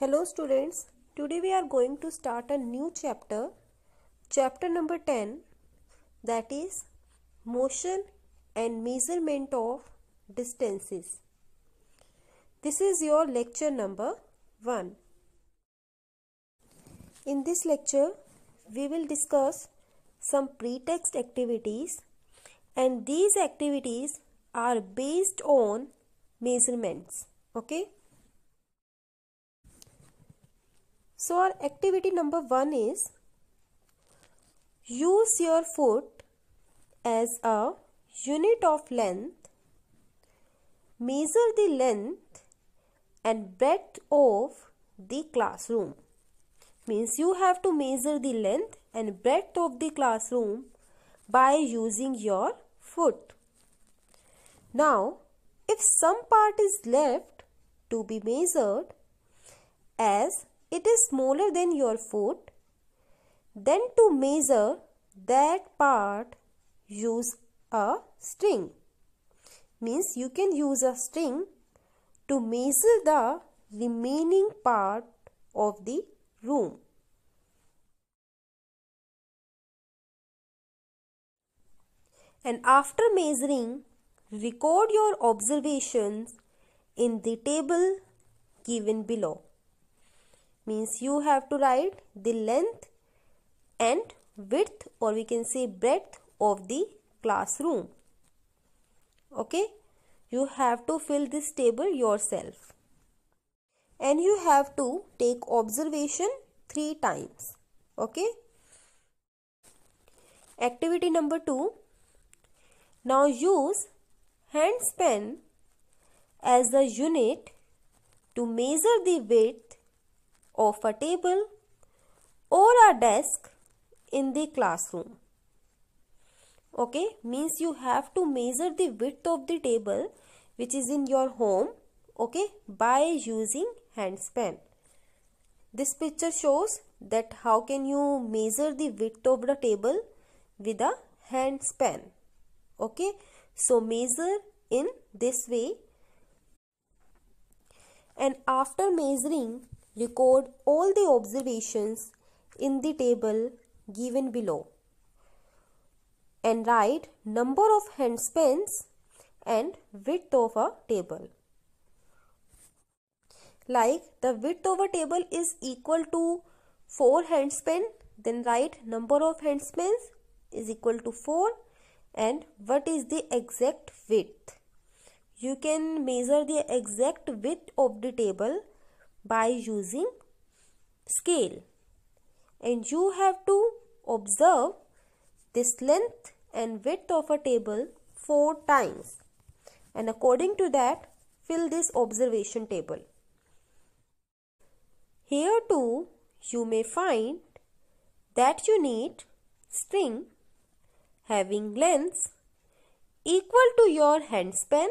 Hello students, today we are going to start a new chapter, chapter number 10 that is motion and measurement of distances. This is your lecture number 1. In this lecture, we will discuss some pretext activities and these activities are based on measurements. Okay So our activity number 1 is use your foot as a unit of length, measure the length and breadth of the classroom. Means you have to measure the length and breadth of the classroom by using your foot. Now, if some part is left to be measured as it is smaller than your foot, then to measure that part use a string. Means you can use a string to measure the remaining part of the room. And after measuring, record your observations in the table given below means you have to write the length and width or we can say breadth of the classroom okay you have to fill this table yourself and you have to take observation three times okay activity number 2 now use hand span as the unit to measure the width of a table or a desk in the classroom okay means you have to measure the width of the table which is in your home okay by using hand span this picture shows that how can you measure the width of the table with a hand span okay so measure in this way and after measuring Record all the observations in the table given below and write number of handspans and width of a table. Like the width of a table is equal to 4 handspan then write number of handspans is equal to 4 and what is the exact width. You can measure the exact width of the table by using scale and you have to observe this length and width of a table four times and according to that fill this observation table. Here too you may find that you need string having lengths equal to your hand span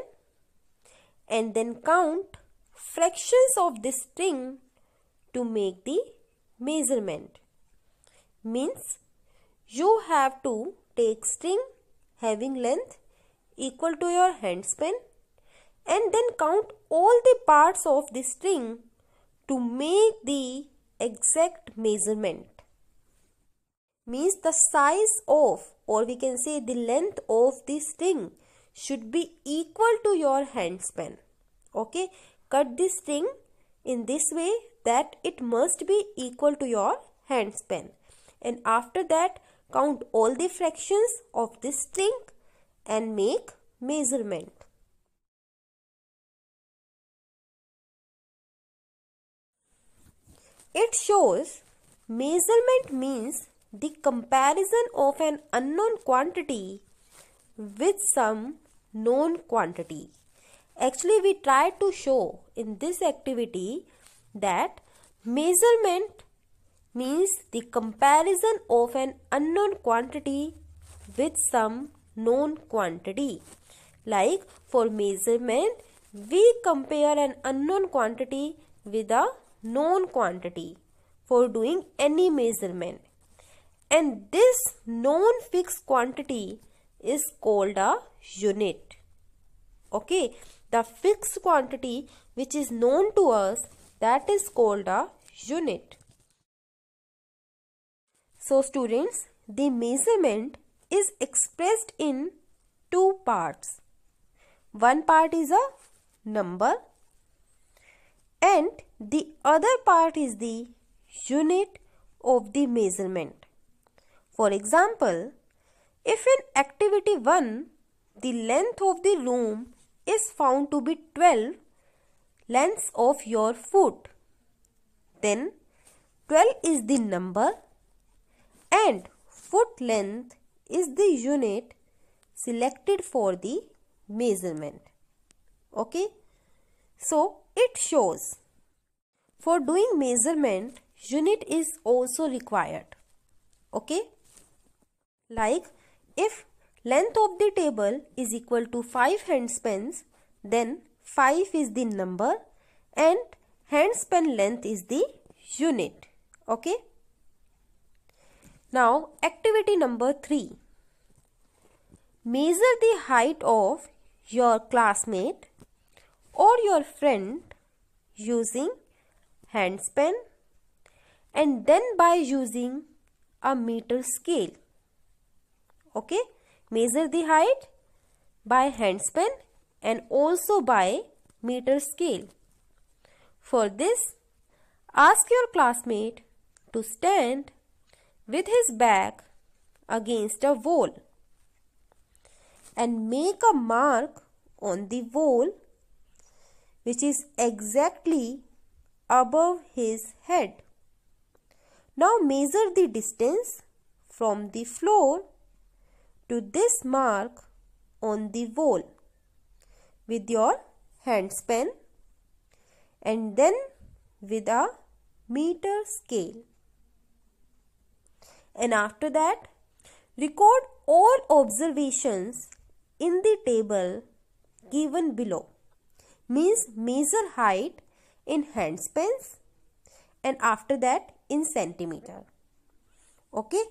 and then count fractions of this string to make the measurement. Means you have to take string having length equal to your hand span and then count all the parts of the string to make the exact measurement. Means the size of or we can say the length of the string should be equal to your hand span. Okay, cut this string in this way that it must be equal to your hand span and after that count all the fractions of this string and make measurement. It shows measurement means the comparison of an unknown quantity with some known quantity actually we try to show in this activity that measurement means the comparison of an unknown quantity with some known quantity like for measurement we compare an unknown quantity with a known quantity for doing any measurement and this known fixed quantity is called a unit okay the fixed quantity which is known to us that is called a unit. So students, the measurement is expressed in two parts. One part is a number and the other part is the unit of the measurement. For example, if in activity 1, the length of the room is found to be 12 lengths of your foot, then 12 is the number and foot length is the unit selected for the measurement. Okay. So, it shows. For doing measurement, unit is also required. Okay. Like if length of the table is equal to 5 hand spans then 5 is the number and hand span length is the unit okay now activity number 3 measure the height of your classmate or your friend using hand span and then by using a meter scale okay measure the height by handspan and also by meter scale. For this, ask your classmate to stand with his back against a wall and make a mark on the wall which is exactly above his head. Now measure the distance from the floor to this mark on the wall with your handspan and then with a meter scale. And after that, record all observations in the table given below. Means measure height in handspans and after that in centimeter. Okay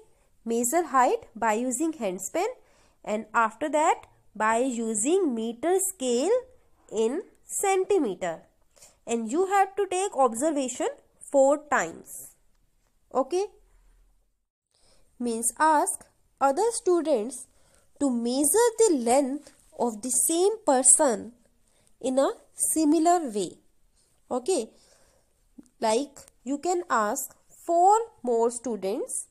measure height by using handspan and after that by using meter scale in centimeter and you have to take observation four times okay means ask other students to measure the length of the same person in a similar way okay like you can ask four more students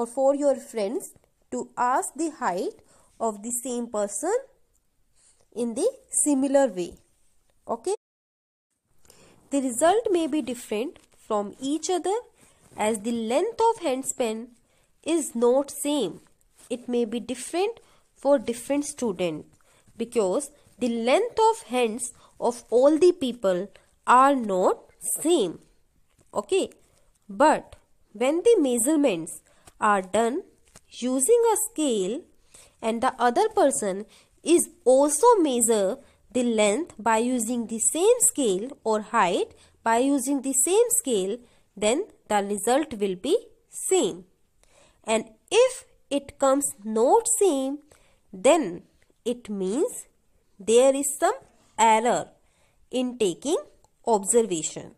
or for your friends to ask the height of the same person in the similar way. Okay. The result may be different from each other as the length of handspan is not same. It may be different for different student because the length of hands of all the people are not same. Okay. But when the measurements are done using a scale and the other person is also measure the length by using the same scale or height by using the same scale then the result will be same and if it comes not same then it means there is some error in taking observation.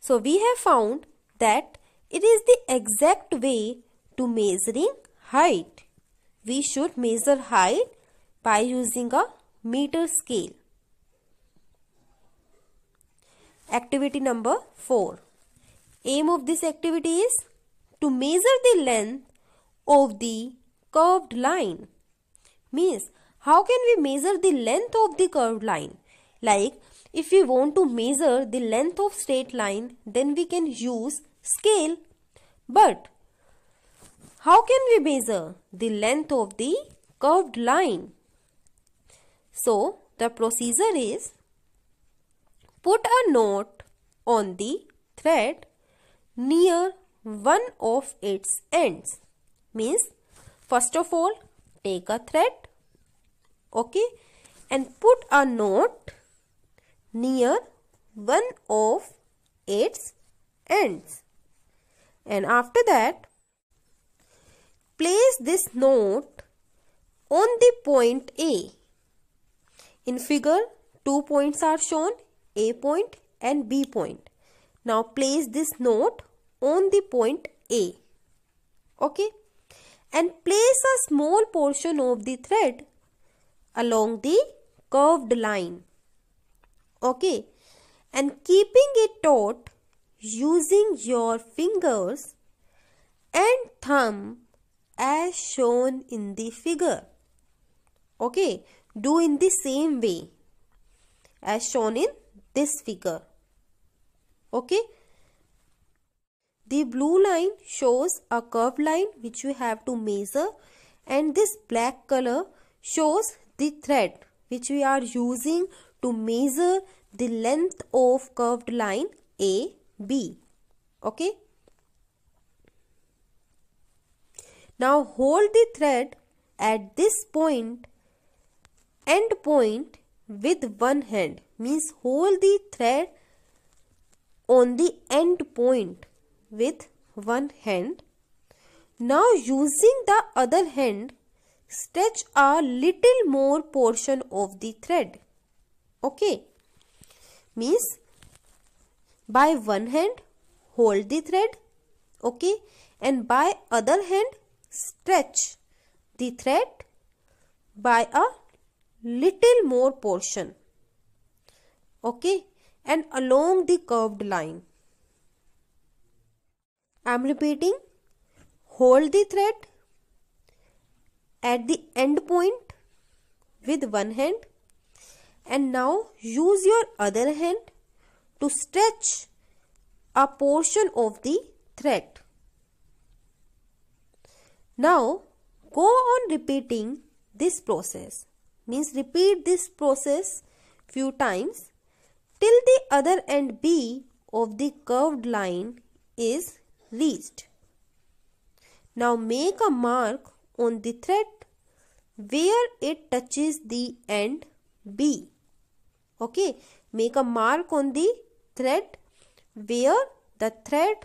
So we have found that it is the exact way to measuring height. We should measure height by using a meter scale. Activity number 4. Aim of this activity is to measure the length of the curved line. Means how can we measure the length of the curved line? Like if we want to measure the length of straight line then we can use scale. But how can we measure the length of the curved line? So, the procedure is put a knot on the thread near one of its ends. Means, first of all, take a thread, okay, and put a knot near one of its ends and after that place this note on the point A. In figure two points are shown A point and B point. Now place this note on the point A. Okay. And place a small portion of the thread along the curved line. Okay. And keeping it taut using your fingers and thumb as shown in the figure. Okay, do in the same way as shown in this figure. Okay. The blue line shows a curved line which you have to measure and this black color shows the thread which we are using to measure the length of curved line A B. Okay. Now hold the thread at this point end point with one hand means hold the thread on the end point with one hand. Now using the other hand stretch a little more portion of the thread. Okay. Means by one hand hold the thread okay and by other hand stretch the thread by a little more portion okay and along the curved line i'm repeating hold the thread at the end point with one hand and now use your other hand to stretch a portion of the thread. Now go on repeating this process means repeat this process few times till the other end B of the curved line is reached. Now make a mark on the thread where it touches the end B. Okay. Make a mark on the thread where the thread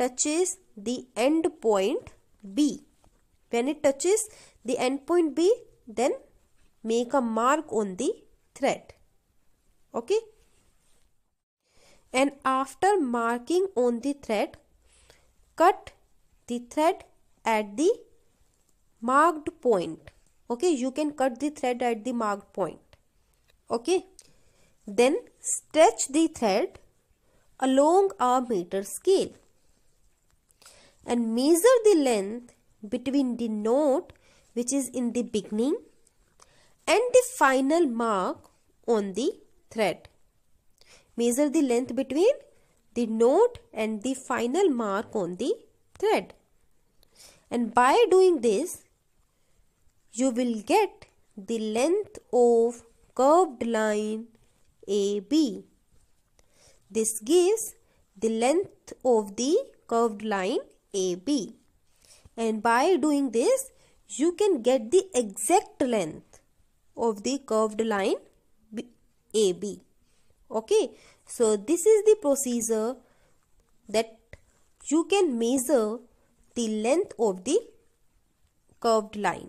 touches the end point B. When it touches the end point B, then make a mark on the thread. Okay. And after marking on the thread, cut the thread at the marked point. Okay, you can cut the thread at the marked point. Okay. Then Stretch the thread along a meter scale and measure the length between the note, which is in the beginning and the final mark on the thread. Measure the length between the note and the final mark on the thread. And by doing this, you will get the length of curved line AB. This gives the length of the curved line AB. And by doing this, you can get the exact length of the curved line AB. Okay, so this is the procedure that you can measure the length of the curved line.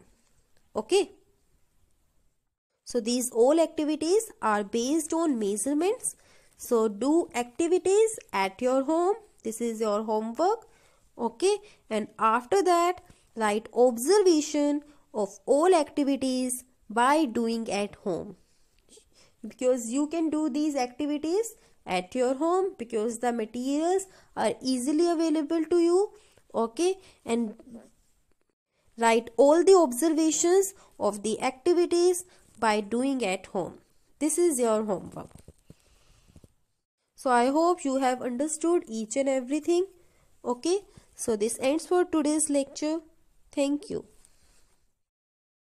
Okay. So these all activities are based on measurements. So do activities at your home. This is your homework. Okay. And after that, write observation of all activities by doing at home. Because you can do these activities at your home because the materials are easily available to you. Okay. And write all the observations of the activities by doing at home. This is your homework. So I hope you have understood each and everything. Okay. So this ends for today's lecture. Thank you.